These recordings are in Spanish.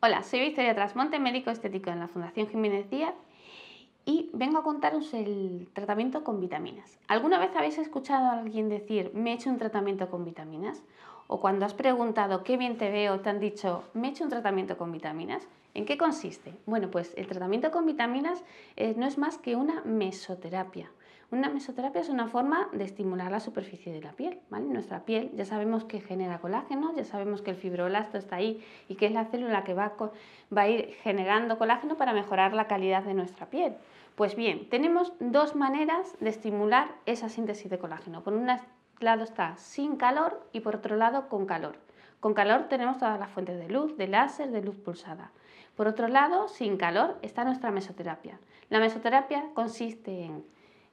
Hola, soy Victoria Trasmonte, médico estético en la Fundación Jiménez Díaz y vengo a contaros el tratamiento con vitaminas. ¿Alguna vez habéis escuchado a alguien decir me he hecho un tratamiento con vitaminas? O cuando has preguntado qué bien te veo, te han dicho me he hecho un tratamiento con vitaminas. ¿En qué consiste? Bueno, pues el tratamiento con vitaminas eh, no es más que una mesoterapia. Una mesoterapia es una forma de estimular la superficie de la piel. ¿vale? Nuestra piel ya sabemos que genera colágeno, ya sabemos que el fibroblasto está ahí y que es la célula que va, va a ir generando colágeno para mejorar la calidad de nuestra piel. Pues bien, tenemos dos maneras de estimular esa síntesis de colágeno. Por un lado está sin calor y por otro lado con calor. Con calor tenemos todas las fuentes de luz, de láser, de luz pulsada. Por otro lado, sin calor está nuestra mesoterapia. La mesoterapia consiste en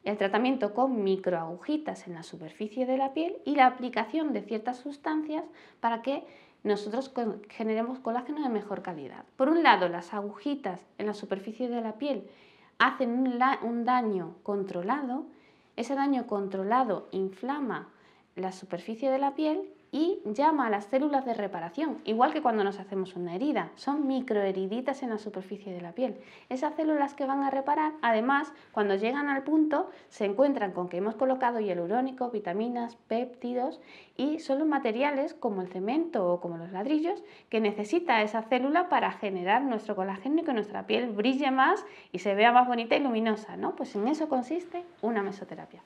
el tratamiento con microagujitas en la superficie de la piel y la aplicación de ciertas sustancias para que nosotros generemos colágeno de mejor calidad. Por un lado, las agujitas en la superficie de la piel hacen un, daño controlado, ese daño controlado inflama la superficie de la piel y llama a las células de reparación, igual que cuando nos hacemos una herida. Son microheriditas en la superficie de la piel. Esas células que van a reparar, además, cuando llegan al punto, se encuentran con que hemos colocado hialurónico, vitaminas, péptidos y son los materiales como el cemento o como los ladrillos que necesita esa célula para generar nuestro colágeno y que nuestra piel brille más y se vea más bonita y luminosa. ¿no? Pues en eso consiste una mesoterapia.